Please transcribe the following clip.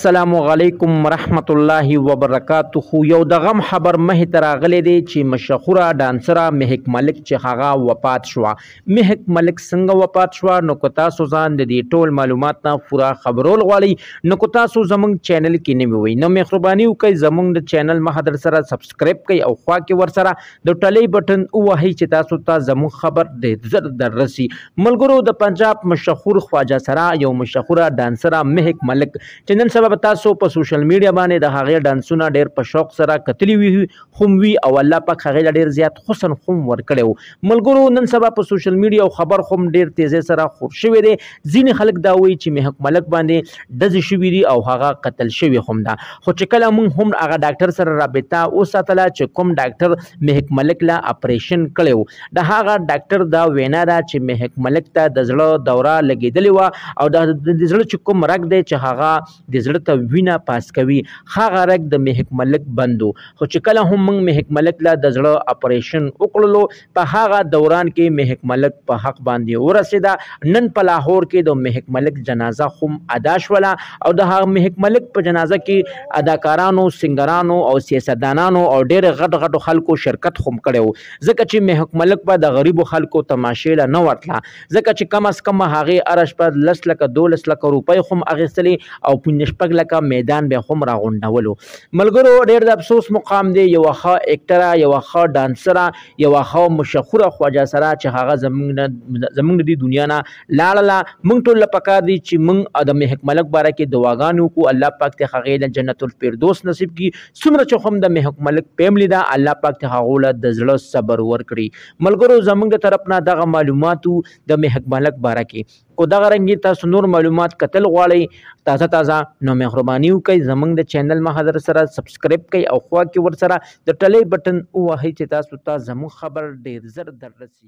السلام علیکم ورحمت الله وبرکاتہ یو د غم خبر مه تراغلی دی چې مشهوره ډانسره مهک ملک چې هغه وفات شو مهک ملک څنګه وفات شو نو کو تاسو ځان د دې ټول معلومات نه پورا خبرول غواړي نو کو تاسو زمنګ چینل کې نیمه وي نو مهرباني وکړئ زمنګ د چینل مه در سره سبسکرایب کړئ او خوا کې ور سره د ټلې بٹن ووهئ چې تاسو ته زموږ خبر د زر در رسی ملګرو د پنجاب مشهور خواجه سره یو مشهوره ډانسره مهک ملک چې نن سبا به تاسو په سوشل میډیا باندې د هغې ډانسونه ډېر په شوق سره کتلی وي خوم وي او الله پاک هغې له ډېر زیات حسن خوم ورکړی و ملګرو نن سبا په سوشل میډیا او خبر خوم ډېر تیزۍ سره خور شوی دی ځینې خلک دا وایي چې مهک ملک باندې ډزې شوي دي او هغه قتل شوی خوم ده خو چې کله موږ هم هغه ډاکټر سره رابطه وساتله چې کوم ډاکټر مهک ملک لا اپریشن کړی د هغه ډاکټر دا وینا ده چې مهک ملک ته د زړه دوره لګېدلې وه او د زړه چې کوم رګ دی چې هغه د زړه ته وینه پاس کوي هغه رګ د مهک ملک بندو خو چې کله هم موږ مهک ملک لا د زړه اپریشن وکړلو په هغه دوران کې مهک ملک په حق باندې ورسېدا نن په لاهور کې د مهک ملک جنازه هم ادا شوله او د هغه مهک ملک په جنازه کې اداکارانو سنگرانو او سیاستدانانو او ډېر غټ غټ خلکو شرکت هم کړو ځکه چې مهک ملک په د غریبو خلکو تماشې لا نه ورتله ځکه چې کم از کم هغه ارش پر لس لکه 12 لکه روپۍ هم اغستلې او پنځه شپږ لکه میدان به هم راغونډولو ملګرو ډېر د افسوس مقام دی یو ښه اکټره یو ښه ډانسره یو ښه مشهوره خواجه سره چې هغه زمونږ زمونږ د دنیا نه لاړله مونږ ټول پکار دي چې مونږ ادم حکملک باره کې دعاګانو کو الله پاک ته هغه د جنت الفردوس نصیب کی څومره چې هم د حکملک پېملی دا الله پاک ته هغه له د زړه صبر ورکړي ملګرو زمونږ طرف نه دغه معلوماتو د حکملک باره کې او دغه رنګي تاسو نور معلومات کتل غواړئ تازه تازه نو مهرباني وکړئ زمنګ د چینل ما حضرت سره سبسکرایب کړئ او خوا کې ور سره د ټلې بٹن ووهئ چې تاسو ته زموږ خبر ډیر زر دررسي